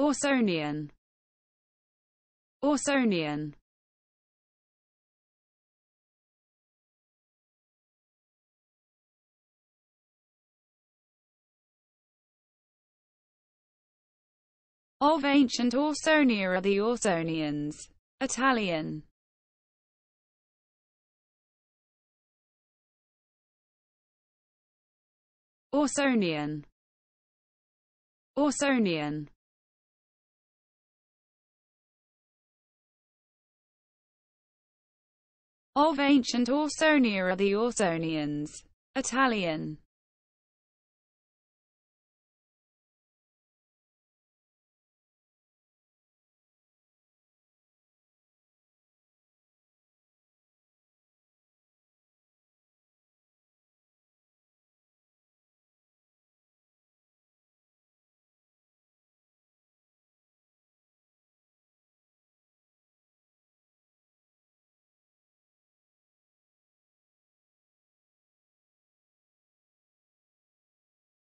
Orsonian Orsonian Of ancient Orsonia are the Orsonians. Italian Orsonian Orsonian of ancient Ausonia are the Ausonians. Italian